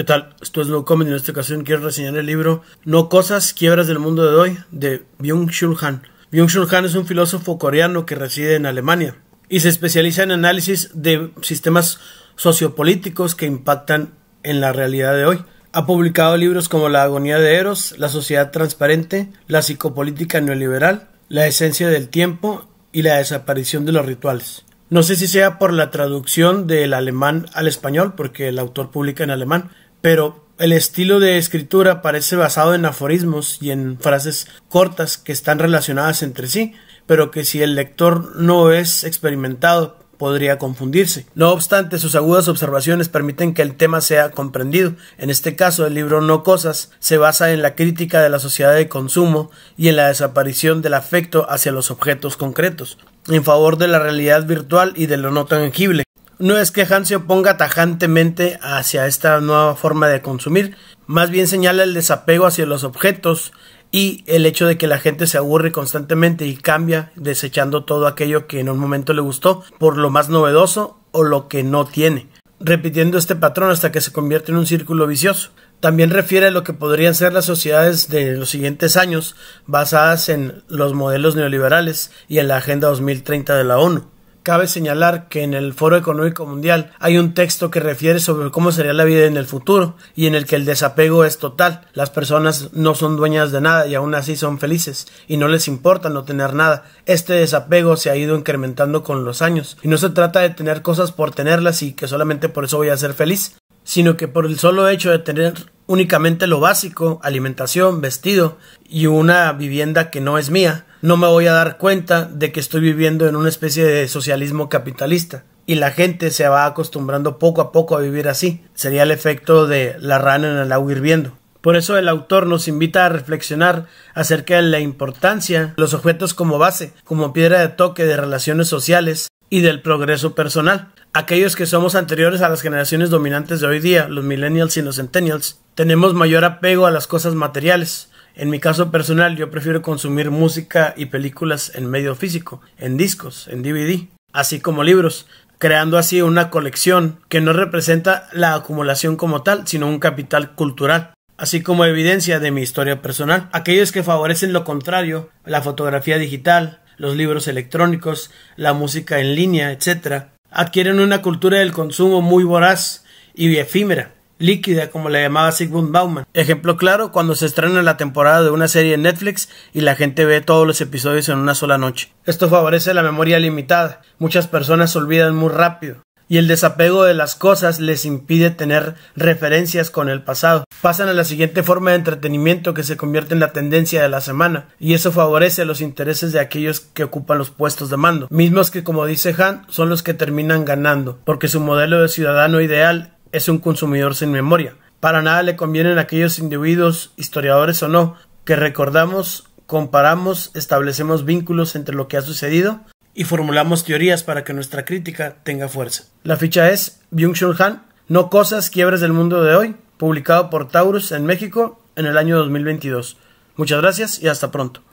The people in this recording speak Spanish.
¿Qué tal? Esto es No Comment y en esta ocasión quiero reseñar el libro No Cosas, Quiebras del Mundo de Hoy de Byung-Chul Han. Byung-Chul Han es un filósofo coreano que reside en Alemania y se especializa en análisis de sistemas sociopolíticos que impactan en la realidad de hoy. Ha publicado libros como La agonía de Eros, La sociedad transparente, La psicopolítica neoliberal, La esencia del tiempo y La desaparición de los rituales. No sé si sea por la traducción del alemán al español, porque el autor publica en alemán, pero el estilo de escritura parece basado en aforismos y en frases cortas que están relacionadas entre sí, pero que si el lector no es experimentado podría confundirse. No obstante, sus agudas observaciones permiten que el tema sea comprendido. En este caso, el libro No Cosas se basa en la crítica de la sociedad de consumo y en la desaparición del afecto hacia los objetos concretos, en favor de la realidad virtual y de lo no tangible. No es que Hans se oponga tajantemente hacia esta nueva forma de consumir, más bien señala el desapego hacia los objetos y el hecho de que la gente se aburre constantemente y cambia desechando todo aquello que en un momento le gustó por lo más novedoso o lo que no tiene, repitiendo este patrón hasta que se convierte en un círculo vicioso. También refiere a lo que podrían ser las sociedades de los siguientes años basadas en los modelos neoliberales y en la Agenda 2030 de la ONU. Cabe señalar que en el Foro Económico Mundial hay un texto que refiere sobre cómo sería la vida en el futuro y en el que el desapego es total. Las personas no son dueñas de nada y aún así son felices y no les importa no tener nada. Este desapego se ha ido incrementando con los años y no se trata de tener cosas por tenerlas y que solamente por eso voy a ser feliz, sino que por el solo hecho de tener únicamente lo básico, alimentación, vestido y una vivienda que no es mía, no me voy a dar cuenta de que estoy viviendo en una especie de socialismo capitalista y la gente se va acostumbrando poco a poco a vivir así. Sería el efecto de la rana en el agua hirviendo. Por eso el autor nos invita a reflexionar acerca de la importancia de los objetos como base, como piedra de toque de relaciones sociales y del progreso personal aquellos que somos anteriores a las generaciones dominantes de hoy día, los millennials y los centennials, tenemos mayor apego a las cosas materiales. En mi caso personal, yo prefiero consumir música y películas en medio físico, en discos, en DVD, así como libros, creando así una colección que no representa la acumulación como tal, sino un capital cultural así como evidencia de mi historia personal. Aquellos que favorecen lo contrario, la fotografía digital, los libros electrónicos, la música en línea, etc., adquieren una cultura del consumo muy voraz y efímera, líquida como la llamaba Sigmund Bauman. Ejemplo claro cuando se estrena la temporada de una serie en Netflix y la gente ve todos los episodios en una sola noche. Esto favorece la memoria limitada. Muchas personas se olvidan muy rápido y el desapego de las cosas les impide tener referencias con el pasado. Pasan a la siguiente forma de entretenimiento que se convierte en la tendencia de la semana, y eso favorece los intereses de aquellos que ocupan los puestos de mando, mismos que, como dice Han, son los que terminan ganando, porque su modelo de ciudadano ideal es un consumidor sin memoria. Para nada le convienen aquellos individuos, historiadores o no, que recordamos, comparamos, establecemos vínculos entre lo que ha sucedido y formulamos teorías para que nuestra crítica tenga fuerza. La ficha es Byung-Chul Han, No Cosas Quiebres del Mundo de Hoy, publicado por Taurus en México en el año 2022. Muchas gracias y hasta pronto.